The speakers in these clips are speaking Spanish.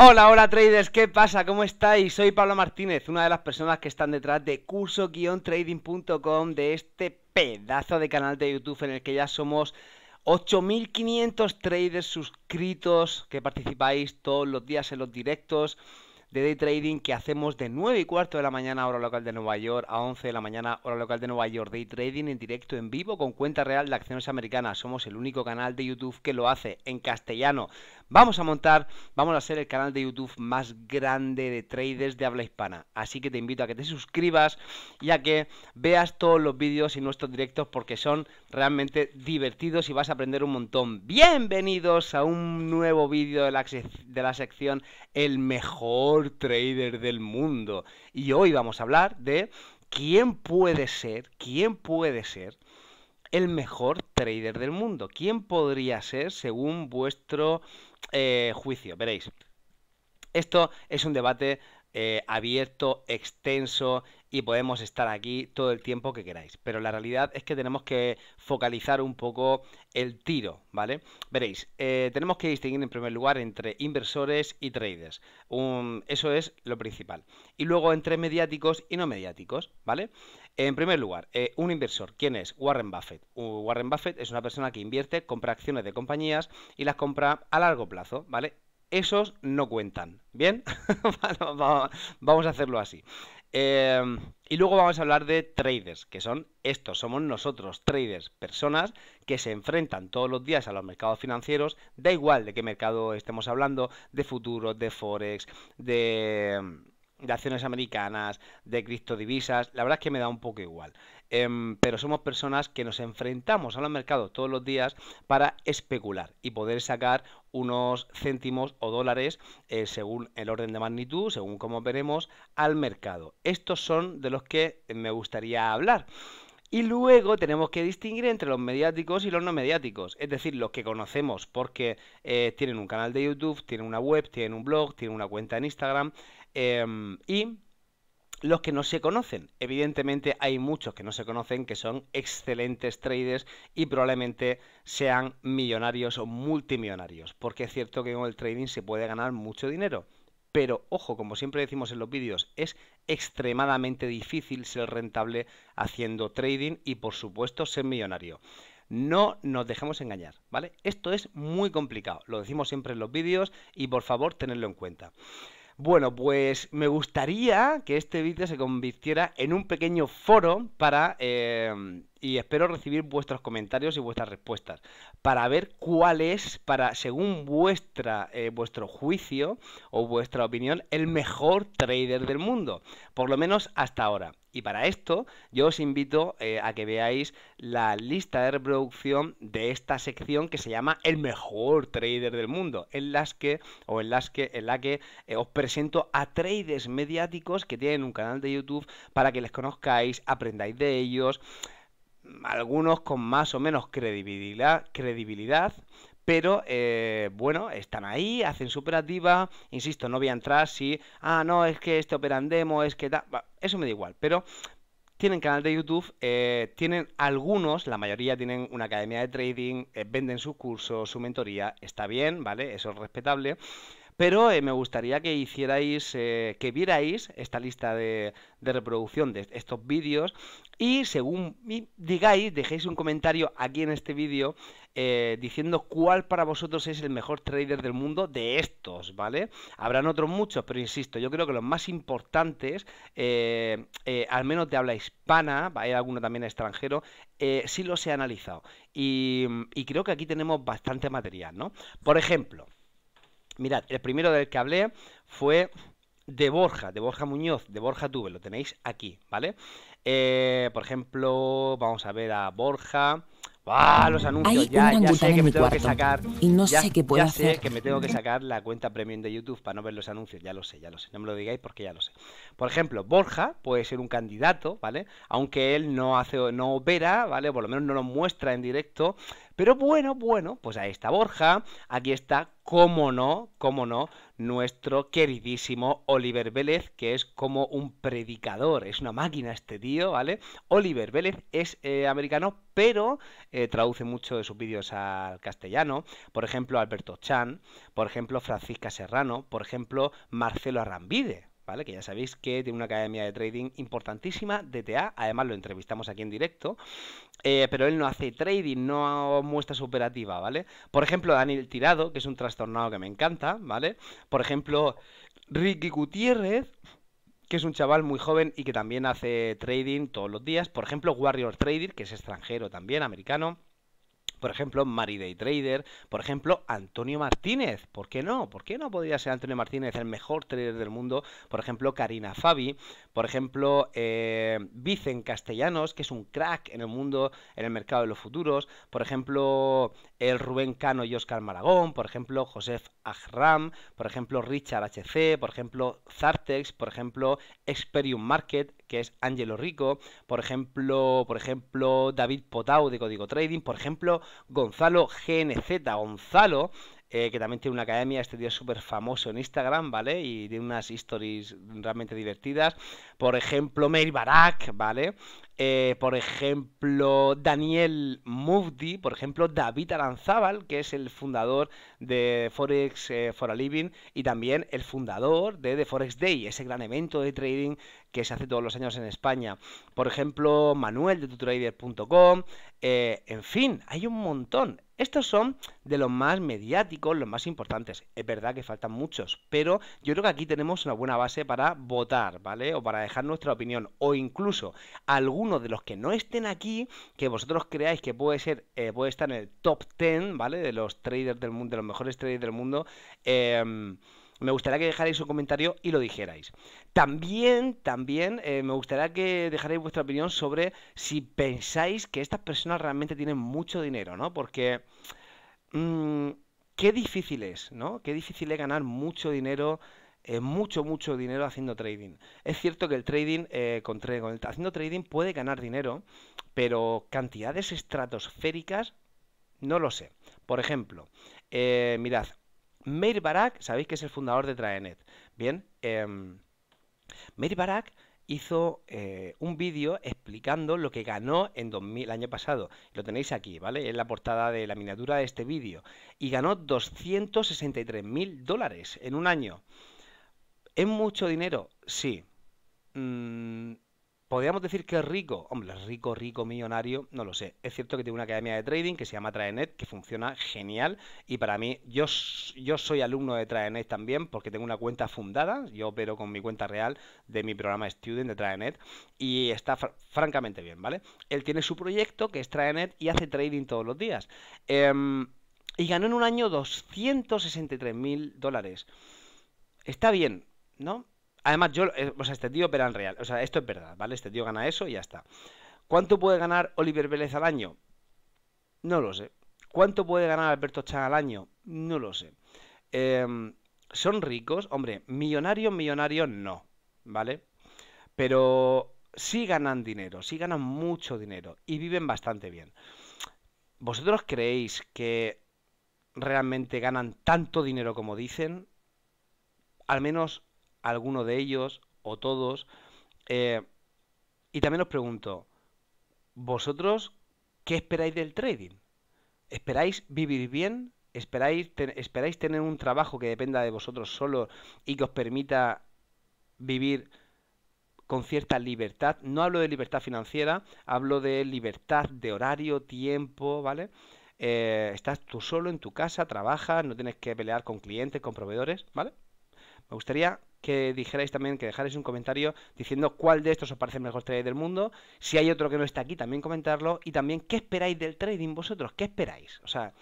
Hola, hola traders, ¿qué pasa? ¿Cómo estáis? Soy Pablo Martínez, una de las personas que están detrás de curso-trading.com, de este pedazo de canal de YouTube en el que ya somos 8.500 traders suscritos que participáis todos los días en los directos de day trading que hacemos de 9 y cuarto de la mañana hora local de Nueva York a 11 de la mañana hora local de Nueva York. Day trading en directo en vivo con cuenta real de acciones americanas. Somos el único canal de YouTube que lo hace en castellano. Vamos a montar, vamos a ser el canal de YouTube más grande de traders de habla hispana. Así que te invito a que te suscribas y a que veas todos los vídeos y nuestros directos porque son realmente divertidos y vas a aprender un montón. Bienvenidos a un nuevo vídeo de la, de la sección El mejor trader del mundo. Y hoy vamos a hablar de quién puede ser, quién puede ser el mejor trader del mundo. ¿Quién podría ser según vuestro eh, juicio? Veréis. Esto es un debate eh, abierto, extenso y podemos estar aquí todo el tiempo que queráis. Pero la realidad es que tenemos que focalizar un poco el tiro, ¿vale? Veréis, eh, tenemos que distinguir en primer lugar entre inversores y traders. eso es lo principal. Y luego entre mediáticos y no mediáticos, ¿vale? En primer lugar, eh, un inversor. ¿Quién es? Warren Buffett. Warren Buffett es una persona que invierte, compra acciones de compañías y las compra a largo plazo, ¿vale? esos no cuentan. ¿Bien? vamos a hacerlo así. Eh, y luego vamos a hablar de traders, que son estos, somos nosotros, traders, personas que se enfrentan todos los días a los mercados financieros, da igual de qué mercado estemos hablando, de futuros, de forex, de de acciones americanas, de criptodivisas, la verdad es que me da un poco igual. Em, pero somos personas que nos enfrentamos a los mercados todos los días para especular y poder sacar unos céntimos o dólares eh, según el orden de magnitud, según como veremos, al mercado. Estos son de los que me gustaría hablar. Y luego tenemos que distinguir entre los mediáticos y los no mediáticos, es decir, los que conocemos porque eh, tienen un canal de YouTube, tienen una web, tienen un blog, tienen una cuenta en Instagram, Em, y los que no se conocen. Evidentemente hay muchos que no se conocen que son excelentes traders y probablemente sean millonarios o multimillonarios, porque es cierto que con el trading se puede ganar mucho dinero. Pero ojo, como siempre decimos en los vídeos, es extremadamente difícil ser rentable haciendo trading y por supuesto ser millonario. No nos dejemos engañar, ¿vale? Esto es muy complicado, lo decimos siempre en los vídeos y por favor tenedlo en cuenta. Bueno, pues me gustaría que este vídeo se convirtiera en un pequeño foro para eh, y espero recibir vuestros comentarios y vuestras respuestas para ver cuál es, para según vuestra, eh, vuestro juicio o vuestra opinión, el mejor trader del mundo, por lo menos hasta ahora. Y para esto yo os invito eh, a que veáis la lista de reproducción de esta sección que se llama El mejor trader del mundo, en las que o en las que la que eh, os presento a traders mediáticos que tienen un canal de YouTube para que les conozcáis, aprendáis de ellos, algunos con más o menos credibilidad, credibilidad pero eh, bueno, están ahí, hacen su operativa, insisto, no voy a entrar si, ah, no, es que este operandemo, es que da... eso me da igual, pero tienen canal de YouTube, eh, tienen algunos, la mayoría tienen una academia de trading, eh, venden sus cursos, su mentoría, está bien, ¿vale? Eso es respetable, pero eh, me gustaría que hicierais, eh, que vierais esta lista de, reproducción de estos vídeos y según digáis, dejéis un comentario aquí en este vídeo eh, diciendo cuál para vosotros es el mejor trader del mundo de estos, ¿vale? Habrán otros muchos, pero insisto, yo creo que los más importantes, al menos de habla hispana, hay alguno también extranjero, sí los he analizado. Y, y creo que aquí tenemos bastante material, ¿no? Por ejemplo... Mirad, el primero del que hablé fue de Borja, de Borja Muñoz, de Borja Tuve, lo tenéis aquí, ¿vale? Eh, por ejemplo, vamos a ver a Borja. ¡Ah! Los anuncios, ya, sé que me tengo que sacar. Y no sé qué puedo ya hacer. sé que me tengo que sacar la cuenta premium de YouTube para no ver los anuncios, ya lo sé, ya lo sé. No me lo digáis porque ya lo sé. Por ejemplo, Borja puede ser un candidato, ¿vale? Aunque él no hace, no opera, ¿vale? Por lo menos no lo muestra en directo, pero bueno, bueno, pues ahí está Borja, aquí está, cómo no, cómo no, nuestro queridísimo Oliver Vélez, que es como un predicador, es una máquina este tío, ¿vale? Oliver Vélez es eh, americano, pero eh, traduce mucho de sus vídeos al castellano, por ejemplo, Alberto Chan, por ejemplo, Francisca Serrano, por ejemplo, Marcelo Arrambide, que ya sabéis que tiene una academia de trading importantísima, DTA, además lo entrevistamos aquí en directo, eh, pero él no hace trading, no muestra su operativa, ¿vale? Por ejemplo, Daniel Tirado, que es un trastornado que me encanta, ¿vale? Por ejemplo, Ricky Gutiérrez, que es un chaval muy joven y que también hace trading todos los días. Por ejemplo, Warrior Trader, que es extranjero también, americano por ejemplo, Mariday Trader, por ejemplo, Antonio Martínez. ¿Por qué no? ¿Por qué no podría ser Antonio Martínez el mejor trader del mundo? Por ejemplo, Karina Fabi, por ejemplo, eh, Vicen Castellanos, que es un crack en el mundo, en el mercado de los futuros, por ejemplo, el Rubén Cano y Oscar Maragón, por ejemplo, Josef Ahram, por ejemplo, Richard HC, por ejemplo, Zartex, por ejemplo, Experium Market, que es Angelo Rico, por ejemplo, por ejemplo, David Potau de Código Trading, por ejemplo, Gonzalo GNZ, Gonzalo, eh, que también tiene una academia, este tío es súper famoso en Instagram, ¿vale? Y tiene unas stories realmente divertidas. Por ejemplo, Mail Barak, ¿vale? Eh, por ejemplo, Daniel Mufti, por ejemplo, David Aranzábal, que es el fundador de Forex eh, for a Living y también el fundador de The Forex Day, ese gran evento de trading que se hace todos los años en España. Por ejemplo, Manuel de tutrader.com, eh, en fin, hay un montón. Estos son de los más mediáticos, los más importantes. Es verdad que faltan muchos, pero yo creo que aquí tenemos una buena base para votar, ¿vale? O para dejar nuestra opinión, o incluso algún uno de los que no estén aquí, que vosotros creáis que puede ser, eh, puede estar en el top 10, ¿vale? De los traders del mundo, de los mejores traders del mundo. Em, me gustaría que dejarais un comentario y lo dijerais. También, también eh, me gustaría que dejarais vuestra opinión sobre si pensáis que estas personas realmente tienen mucho dinero, ¿no? Porque mm, qué difícil es, ¿no? Qué difícil es ganar mucho dinero eh, mucho, mucho dinero haciendo trading. Es cierto que el trading, eh, con, haciendo trading puede ganar dinero, pero cantidades estratosféricas, no lo sé. Por ejemplo, eh, mirad, Meir Barak, sabéis que es el fundador de Traenet. Bien, em, Meir Barak hizo un vídeo explicando lo que ganó en 2000, el año pasado. Lo tenéis aquí, ¿vale? en la portada de la miniatura de este vídeo. Y ganó 263 mil dólares en un año. ¿Es mucho dinero? Sí. Mm, Podríamos decir que es rico. Hombre, rico, rico, millonario, no lo sé. Es cierto que tengo una academia de trading que se llama Traenet, que funciona genial. Y para mí, yo, yo soy alumno de Traenet también, porque tengo una cuenta fundada. Yo opero con mi cuenta real de mi programa Student de Traenet. Y está francamente bien, ¿vale? Él tiene su proyecto, que es Traenet, y hace trading todos los días. Em, y ganó en un año 263 mil dólares. Está bien, ¿No? Además, yo, eh, o sea, este tío opera en real. O sea, esto es verdad, ¿vale? Este tío gana eso y ya está. ¿Cuánto puede ganar Oliver Vélez al año? No lo sé. ¿Cuánto puede ganar Alberto Chan al año? No lo sé. Em, son ricos, hombre, millonarios, millonarios no, ¿vale? Pero sí ganan dinero, sí ganan mucho dinero y viven bastante bien. ¿Vosotros creéis que realmente ganan tanto dinero como dicen? Al menos alguno de ellos o todos. Eh, y también os pregunto, ¿vosotros qué esperáis del trading? ¿Esperáis vivir bien? ¿Esperáis, ¿Esperáis tener un trabajo que dependa de vosotros solo y que os permita vivir con cierta libertad? No hablo de libertad financiera, hablo de libertad de horario, tiempo, ¿vale? Eh, estás tú solo en tu casa, trabajas, no tienes que pelear con clientes, con proveedores, ¿vale? Me gustaría que dijerais también, que dejarais un comentario diciendo cuál de estos os parece el mejor trade del mundo. Si hay otro que no está aquí, también comentarlo. Y también, ¿qué esperáis del trading vosotros? ¿Qué esperáis? O sea,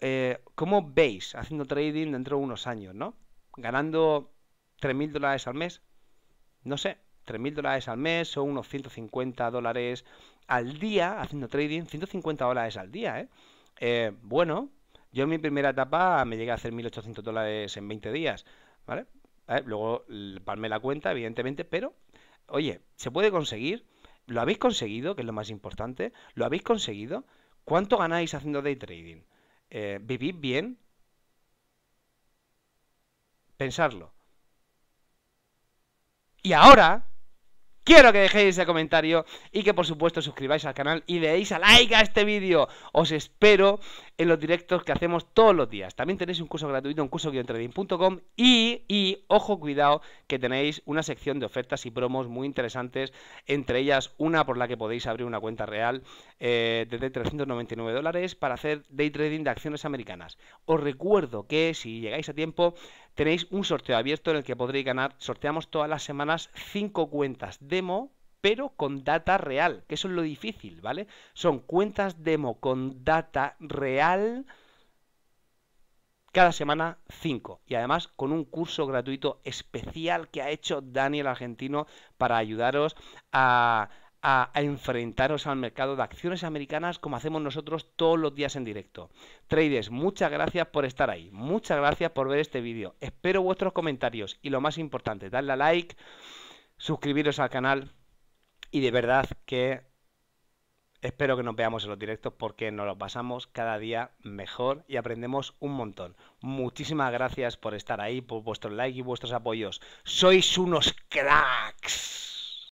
eh, ¿cómo veis haciendo trading dentro de unos años, no? Ganando 3.000 dólares al mes. No sé, 3.000 dólares al mes o unos 150 dólares al día haciendo trading. 150 dólares al día, ¿eh? eh bueno, yo en mi primera etapa me llegué a hacer 1.800 dólares en 20 días. ¿Vale? Luego palme la cuenta, evidentemente, pero, oye, se puede conseguir. ¿Lo habéis conseguido? Que es lo más importante. ¿Lo habéis conseguido? ¿Cuánto ganáis haciendo day trading? Eh, Vivid bien? Pensarlo. Y ahora, Quiero que dejéis ese comentario y que por supuesto suscribáis al canal y deis a like a este vídeo. Os espero en los directos que hacemos todos los días. También tenéis un curso gratuito en curso y, ojo, cuidado, que tenéis una sección de ofertas y promos muy interesantes, entre ellas una por la que podéis abrir una cuenta real desde eh, 399 dólares para hacer day trading de acciones americanas. Os recuerdo que si llegáis a tiempo tenéis un sorteo abierto en el que podréis ganar. Sorteamos todas las semanas 5 cuentas demo, pero con data real, que eso es lo difícil, ¿vale? Son cuentas demo con data real. Cada semana 5 y además con un curso gratuito especial que ha hecho Daniel Argentino para ayudaros a, a, enfrentaros al mercado de acciones americanas como hacemos nosotros todos los días en directo. Traders, muchas gracias por estar ahí, muchas gracias por ver este vídeo. Espero vuestros comentarios y lo más importante, darle a like, suscribiros al canal y de verdad que espero que nos veamos en los directos porque nos lo pasamos cada día mejor y aprendemos un montón. Muchísimas gracias por estar ahí, por vuestros like y vuestros apoyos. Sois unos cracks.